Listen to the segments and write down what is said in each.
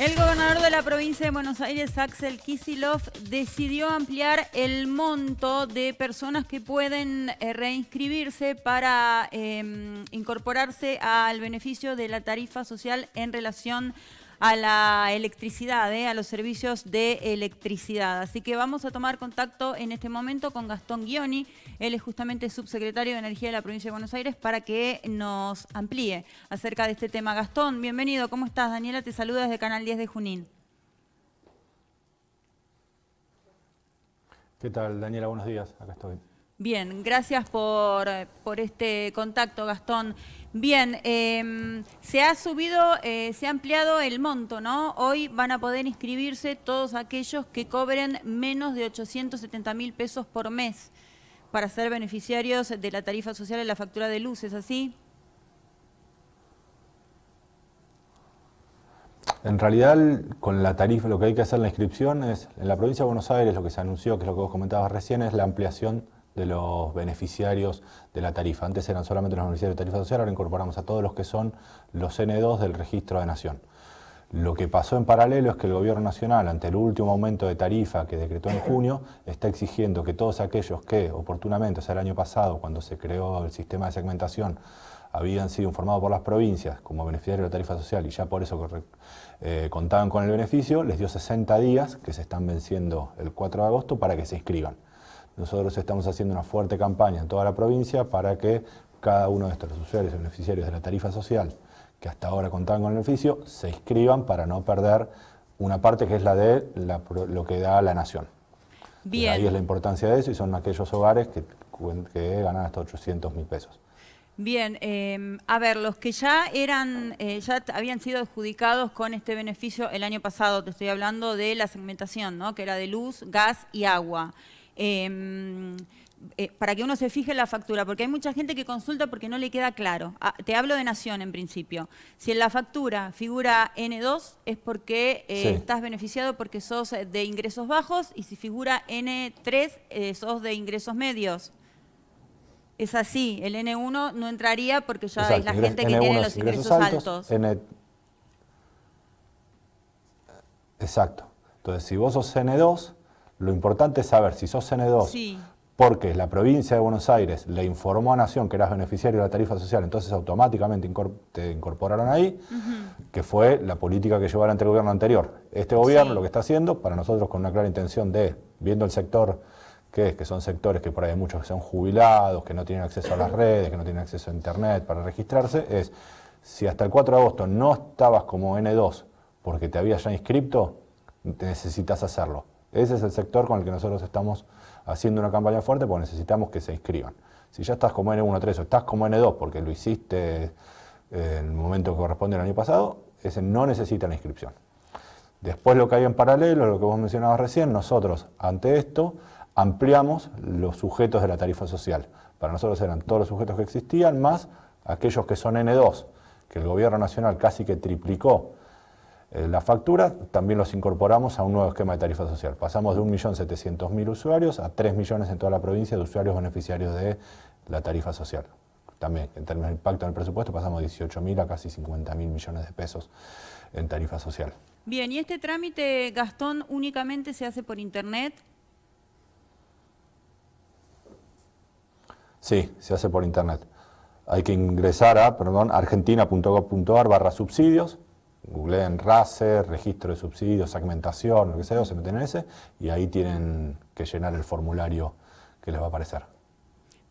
El gobernador de la provincia de Buenos Aires, Axel Kisilov, decidió ampliar el monto de personas que pueden eh, reinscribirse para em, incorporarse al beneficio de la tarifa social en relación a la electricidad, eh, a los servicios de electricidad. Así que vamos a tomar contacto en este momento con Gastón Guioni, él es justamente subsecretario de Energía de la provincia de Buenos Aires, para que nos amplíe acerca de este tema. Gastón, bienvenido, ¿cómo estás? Daniela te saluda desde Canal 10 de Junín. ¿Qué tal, Daniela? Buenos días, acá estoy. Bien, gracias por, por este contacto, Gastón. Bien, em, se ha subido, eh, se ha ampliado el monto, ¿no? Hoy van a poder inscribirse todos aquellos que cobren menos de 870 mil pesos por mes para ser beneficiarios de la tarifa social de la factura de luces, ¿es así? En realidad, con la tarifa, lo que hay que hacer en la inscripción es, en la provincia de Buenos Aires, lo que se anunció, que es lo que vos comentabas recién, es la ampliación de los beneficiarios de la tarifa. Antes eran solamente los beneficiarios de tarifa social, ahora incorporamos a todos los que son los N2 del registro de nación. Lo que pasó en paralelo es que el Gobierno Nacional, ante el último aumento de tarifa que decretó en junio, está exigiendo que todos aquellos que oportunamente, o sea, el año pasado, cuando se creó el sistema de segmentación, habían sido informados por las provincias como beneficiarios de la tarifa social y ya por eso eh, contaban con el beneficio, les dio 60 días, que se están venciendo el 4 de agosto, para que se inscriban. Nosotros estamos haciendo una fuerte campaña en toda la provincia para que cada uno de estos usuarios y beneficiarios de la tarifa social que hasta ahora contaban con el beneficio se inscriban para no perder una parte que es la de lo que da la nación. Bien. Ahí es la importancia de eso y son aquellos hogares que, ganan hasta 800 mil pesos. Bien, em, a ver, los que ya eran, eh, ya habían sido adjudicados con este beneficio el año pasado, te estoy hablando de la segmentación, ¿no? Que era de luz, gas y agua. Em, eh, para que uno se fije en la factura, porque hay mucha gente que consulta porque no le queda claro. Ah, te hablo de Nación en principio. Si en la factura figura N2 es porque eh, estás beneficiado porque sos de ingresos bajos y si figura N3 eh, sos de ingresos medios. Es así, el N1 no entraría porque ya es la gente que tiene los ingresos, altos. Exacto. Entonces, si vos sos N2, lo importante es saber si sos N2, sí. porque la provincia de Buenos Aires le informó a Nación que eras beneficiario de la tarifa social, entonces automáticamente te incorporaron ahí, que fue la política que llevaron ante el gobierno anterior. Este gobierno lo que está haciendo, para nosotros con una clara intención de, viendo el sector que que son sectores que por ahí hay muchos que son jubilados, que no tienen acceso a las redes, que no tienen acceso a internet para registrarse, es si hasta el 4 de agosto no estabas como N2 porque te habías ya inscrito, necesitas hacerlo. Ese es el sector con el que nosotros estamos haciendo una campaña fuerte porque necesitamos que se inscriban. Si ya estás como N1.3 o estás como N2 porque lo hiciste en el momento que corresponde al año pasado, ese no necesita la inscripción. Después lo que hay en paralelo, lo que vos mencionabas recién, nosotros ante esto ampliamos los sujetos de la tarifa social. Para nosotros eran todos los sujetos que existían, más aquellos que son N2, que el gobierno nacional casi que triplicó eh, la factura también los incorporamos a un nuevo esquema de tarifa social. Pasamos de 1.700.000 usuarios a 3 millones en toda la provincia de usuarios beneficiarios de la tarifa social. También, en términos de impacto en el presupuesto, pasamos de 18.000 a casi 50.000 millones de pesos en tarifa social. Bien, ¿y este trámite, Gastón, únicamente se hace por Internet? Sí, se hace por Internet. Hay que ingresar a, argentina.gov.ar barra subsidios, googleen RACE, registro de subsidios, segmentación, lo que sea, se meten en ese, y ahí tienen que llenar el formulario que les va a aparecer.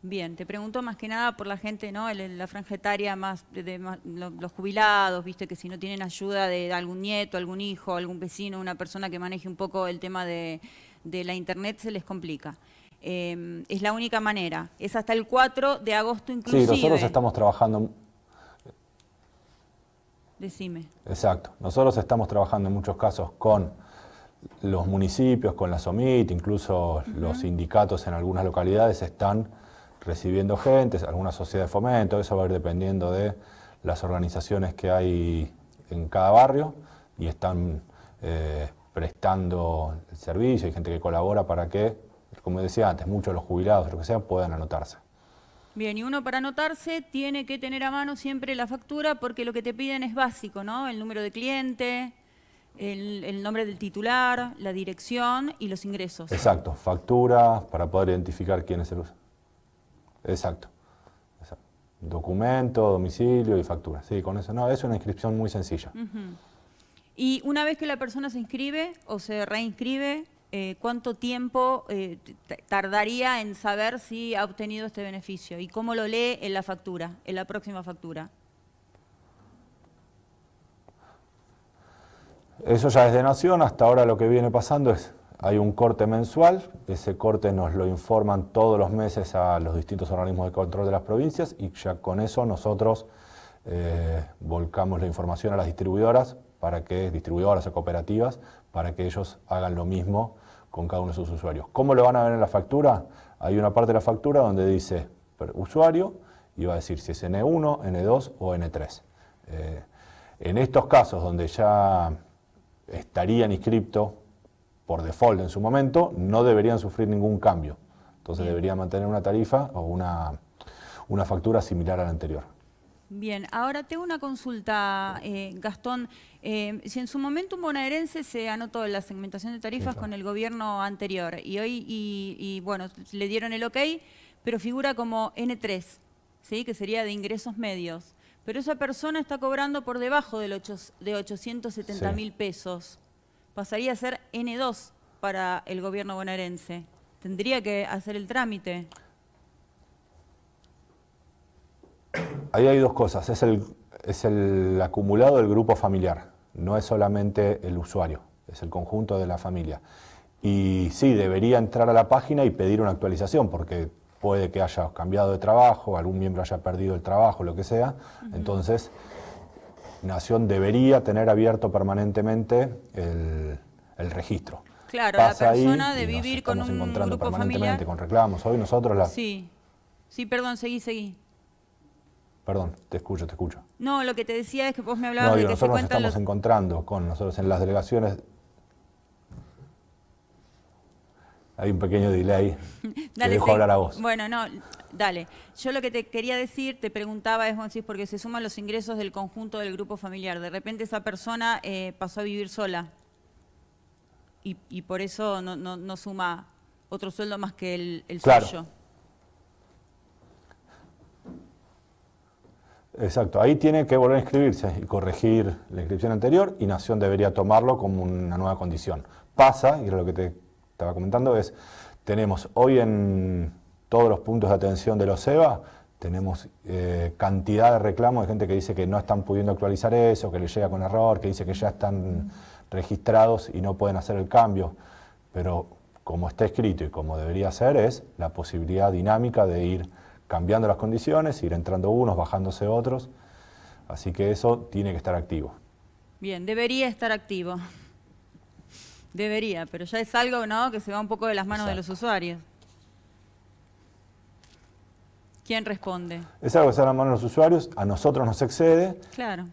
Bien, te pregunto más que nada por la gente, ¿no? La franja más de, los jubilados, viste que si no tienen ayuda de algún nieto, algún hijo, algún vecino, una persona que maneje un poco el tema de, la internet se les complica. Eh, es la única manera. Es hasta el 4 de agosto inclusive. Sí, nosotros estamos trabajando Decime. Exacto. Nosotros estamos trabajando en muchos casos con los municipios, con la SOMIT, incluso los sindicatos en algunas localidades están recibiendo gente, alguna sociedad de fomento, eso va a ir dependiendo de las organizaciones que hay en cada barrio y están eh, prestando el servicio, hay gente que colabora para que, como decía antes, muchos de los jubilados, lo que sea, puedan anotarse. Bien, y uno para anotarse tiene que tener a mano siempre la factura porque lo que te piden es básico, ¿no? El número de cliente, el, nombre del titular, la dirección y los ingresos. Exacto, factura para poder identificar quién es el uso Exacto. Documento, domicilio y factura. Sí, con eso. No, es una inscripción muy sencilla. Y una vez que la persona se inscribe o se reinscribe, eh, cuánto tiempo eh, tardaría en saber si ha obtenido este beneficio y cómo lo lee en la factura, en la próxima factura. Eso ya es de Nación, hasta ahora lo que viene pasando es, hay un corte mensual, ese corte nos lo informan todos los meses a los distintos organismos de control de las provincias y ya con eso nosotros eh, volcamos la información a las distribuidoras para que distribuidoras o cooperativas para que ellos hagan lo mismo con cada uno de sus usuarios. ¿Cómo lo van a ver en la factura? Hay una parte de la factura donde dice usuario y va a decir si es N1, N2 o N3. Eh, en estos casos donde ya estarían inscriptos por default en su momento, no deberían sufrir ningún cambio. Entonces deberían mantener una tarifa o una factura similar a la anterior. Bien, ahora tengo una consulta, eh, Gastón. Eh, si en su momento un bonaerense se anotó en la segmentación de tarifas con el gobierno anterior y hoy, y, bueno, le dieron el ok, pero figura como N3, ¿sí? que sería de ingresos medios. Pero esa persona está cobrando por debajo de de 870 mil pesos. Pasaría a ser N2 para el gobierno bonaerense. Tendría que hacer el trámite. ahí hay dos cosas. Es el, es el acumulado del grupo familiar, no es solamente el usuario, es el conjunto de la familia. Y sí, debería entrar a la página y pedir una actualización, porque puede que haya cambiado de trabajo, algún miembro haya perdido el trabajo, lo que sea. Entonces, Nación debería tener abierto permanentemente el, registro. Claro, la persona de vivir con un grupo familiar. Con reclamos. Hoy nosotros la... Sí, sí, perdón, seguí, seguí. Perdón, te escucho, te escucho. No, lo que te decía es que vos me hablabas no, digo, de que nosotros nos estamos encontrando con nosotros en las delegaciones. Hay un pequeño delay. dale, te dejo hablar a vos. Bueno, no, dale. Yo lo que te quería decir, te preguntaba es, porque se suman los ingresos del conjunto del grupo familiar. De repente esa persona eh, pasó a vivir sola y, por eso no, suma otro sueldo más que el, el claro. suyo. Exacto, ahí tiene que volver a inscribirse y corregir la inscripción anterior y Nación debería tomarlo como una nueva condición. Pasa, y lo que te estaba comentando es, tenemos hoy en todos los puntos de atención de los EVA, tenemos eh, cantidad de reclamos de gente que dice que no están pudiendo actualizar eso, que le llega con error, que dice que ya están registrados y no pueden hacer el cambio. Pero como está escrito y como debería ser, es la posibilidad dinámica de ir cambiando las condiciones, ir entrando unos, bajándose otros. Así que eso tiene que estar activo. Bien, debería estar activo. Debería, pero ya es algo que se va un poco de las manos de los usuarios. ¿Quién responde? Es algo que se va de las manos de los usuarios, a nosotros nos excede. Claro.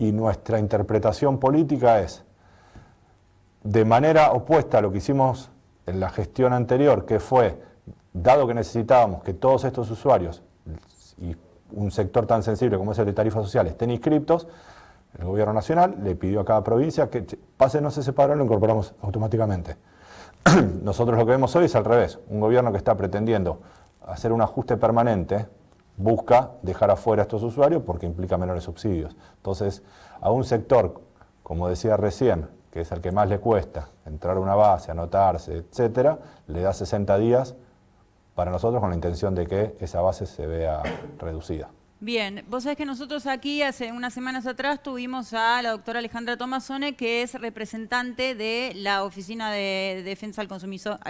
Y nuestra interpretación política es, de manera opuesta a lo que hicimos en la gestión anterior, que fue dado que necesitábamos que todos estos usuarios y un sector tan sensible como es el de tarifas sociales estén inscriptos, el gobierno nacional le pidió a cada provincia que no ese padrón, lo incorporamos automáticamente. Nosotros lo que vemos hoy es al revés, un gobierno que está pretendiendo hacer un ajuste permanente busca dejar afuera a estos usuarios porque implica menores subsidios. Entonces, a un sector, como decía recién, que es el que más le cuesta entrar a una base, anotarse, etcétera, le da 60 días para nosotros con la intención de que esa base se vea reducida. Bien, vos sabés que nosotros aquí hace unas semanas atrás tuvimos a la doctora Alejandra Tomazone, que es representante de la Oficina de Defensa al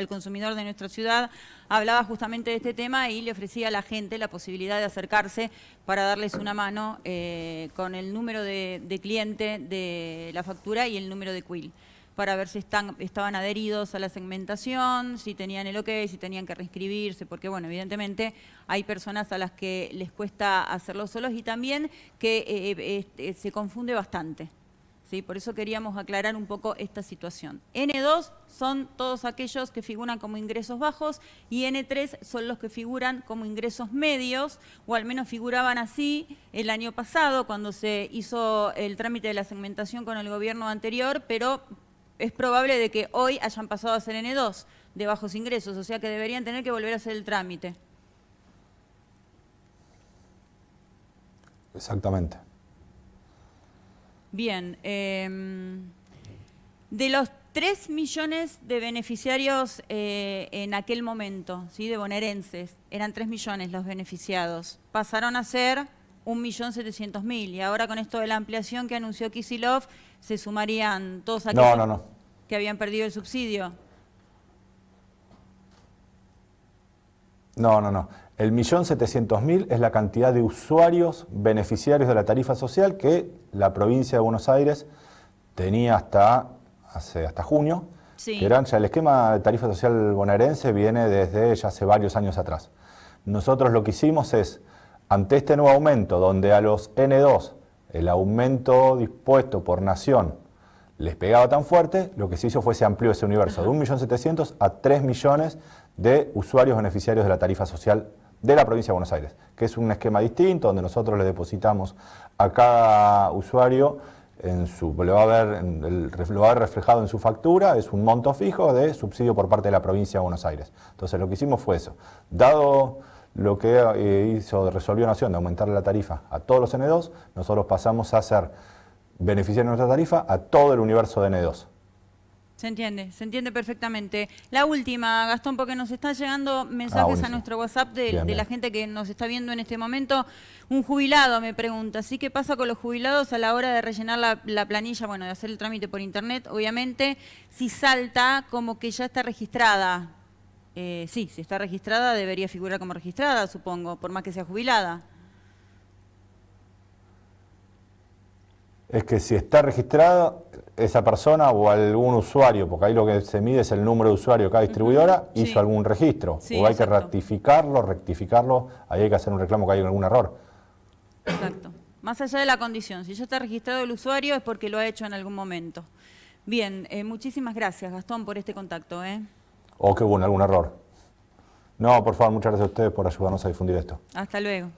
Consumidor, de nuestra ciudad. Hablaba justamente de este tema y le ofrecía a la gente la posibilidad de acercarse para darles una mano eh, con el número de, de cliente de la factura y el número de quill para ver si están, estaban adheridos a la segmentación, si tenían el ok, si tenían que reescribirse, porque bueno, evidentemente hay personas a las que les cuesta hacerlo solos y también que eh, eh, este, se confunde bastante. ¿sí? Por eso queríamos aclarar un poco esta situación. N2 son todos aquellos que figuran como ingresos bajos y N3 son los que figuran como ingresos medios, o al menos figuraban así el año pasado cuando se hizo el trámite de la segmentación con el gobierno anterior, pero es probable de que hoy hayan pasado a ser N2 de bajos ingresos, o sea que deberían tener que volver a hacer el trámite. Exactamente. Bien. Em, de los 3 millones de beneficiarios eh, en aquel momento, ¿sí? de bonaerenses, eran 3 millones los beneficiados. Pasaron a ser 1.700.000 y ahora con esto de la ampliación que anunció Kisilov se sumarían todos aquellos que habían perdido el subsidio. No, no, no. El 1.700.000 es la cantidad de usuarios beneficiarios de la tarifa social que la provincia de Buenos Aires tenía hasta, hace, hasta junio. ya el esquema de tarifa social bonaerense viene desde ya hace varios años atrás. Nosotros lo que hicimos es ante este nuevo aumento, donde a los N2 el aumento dispuesto por nación les pegaba tan fuerte, lo que se hizo fue se amplió ese universo de 1.700.000 a 3 millones de usuarios beneficiarios de la tarifa social de la provincia de Buenos Aires, que es un esquema distinto donde nosotros le depositamos a cada usuario en su, lo, va a ver, lo va reflejado en su factura, es un monto fijo de subsidio por parte de la provincia de Buenos Aires. Entonces lo que hicimos fue eso. Dado lo que eh, hizo, resolvió Nación de aumentar la tarifa a todos los N2, nosotros pasamos a ser beneficiar de nuestra tarifa a todo el universo de N2. Se entiende, se entiende perfectamente. La última, Gastón, porque nos están llegando mensajes ah, a nuestro WhatsApp de, la gente que nos está viendo en este momento. Un jubilado me pregunta, ¿sí qué pasa con los jubilados a la hora de rellenar la, planilla, bueno, de hacer el trámite por internet, obviamente, si salta como que ya está registrada? Eh, sí, si está registrada debería figurar como registrada, supongo, por más que sea jubilada. Es que si está registrada esa persona o algún usuario, porque ahí lo que se mide es el número de usuario cada distribuidora, hizo algún registro, o hay que ratificarlo, rectificarlo, ahí hay que hacer un reclamo que hay algún error. Exacto. Más allá de la condición, si ya está registrado el usuario es porque lo ha hecho en algún momento. Bien, eh, muchísimas gracias Gastón por este contacto. ¿eh? o que hubo algún error. No, por favor, muchas gracias a ustedes por ayudarnos a difundir esto. Hasta luego.